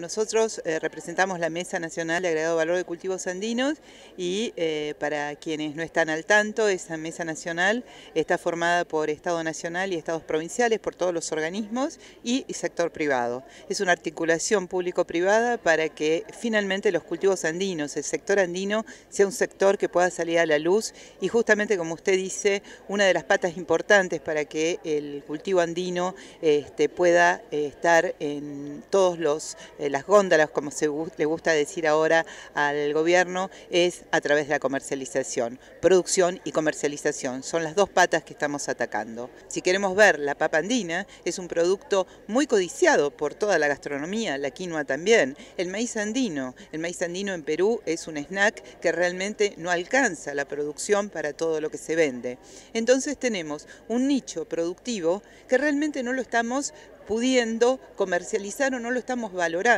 Nosotros eh, representamos la Mesa Nacional de Agregado Valor de Cultivos Andinos y eh, para quienes no están al tanto, esa Mesa Nacional está formada por Estado Nacional y Estados Provinciales, por todos los organismos y sector privado. Es una articulación público-privada para que finalmente los cultivos andinos, el sector andino, sea un sector que pueda salir a la luz y justamente como usted dice, una de las patas importantes para que el cultivo andino este, pueda eh, estar en todos los las góndolas, como se le gusta decir ahora al gobierno, es a través de la comercialización. Producción y comercialización son las dos patas que estamos atacando. Si queremos ver, la papa andina es un producto muy codiciado por toda la gastronomía, la quinoa también. El maíz andino, el maíz andino en Perú es un snack que realmente no alcanza la producción para todo lo que se vende. Entonces tenemos un nicho productivo que realmente no lo estamos pudiendo comercializar o no lo estamos valorando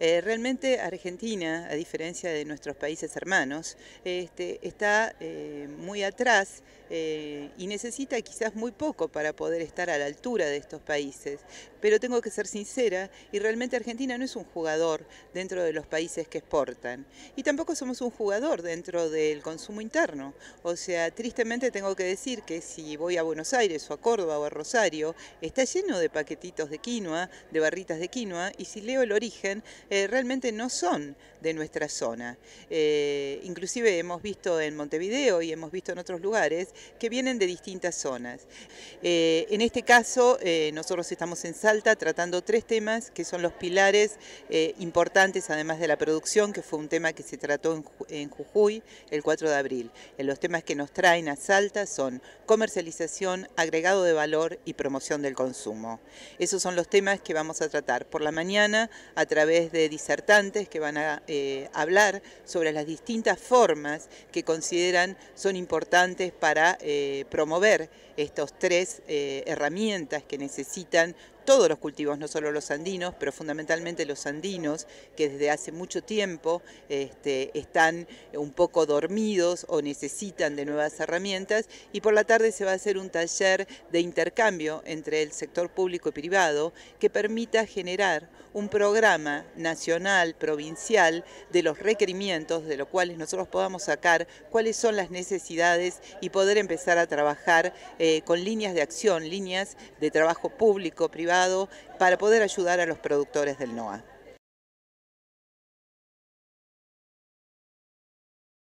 eh, realmente Argentina, a diferencia de nuestros países hermanos, este, está eh, muy atrás eh, y necesita quizás muy poco para poder estar a la altura de estos países. Pero tengo que ser sincera y realmente Argentina no es un jugador dentro de los países que exportan. Y tampoco somos un jugador dentro del consumo interno. O sea, tristemente tengo que decir que si voy a Buenos Aires o a Córdoba o a Rosario, está lleno de paquetitos de quinoa, de barritas de quinoa, y si leo el eh, realmente no son de nuestra zona. Eh, inclusive hemos visto en Montevideo y hemos visto en otros lugares que vienen de distintas zonas. Eh, en este caso, nosotros estamos en Salta tratando tres temas que son los pilares importantes, además de la producción, que fue un tema que se trató en Jujuy el 4 de abril. los temas que nos traen a Salta son comercialización, agregado de valor y promoción del consumo. Esos son los temas que vamos a tratar por la mañana a través de disertantes que van a eh, hablar sobre las distintas formas que consideran son importantes para eh, promover estas tres eh, herramientas que necesitan todos los cultivos, no solo los andinos, pero fundamentalmente los andinos, que desde hace mucho tiempo este, están un poco dormidos o necesitan de nuevas herramientas. Y por la tarde se va a hacer un taller de intercambio entre el sector público y privado que permita generar un programa nacional, provincial, de los requerimientos, de los cuales nosotros podamos sacar cuáles son las necesidades y poder empezar a trabajar eh, con líneas de acción, líneas de trabajo público, privado, para poder ayudar a los productores del NOA.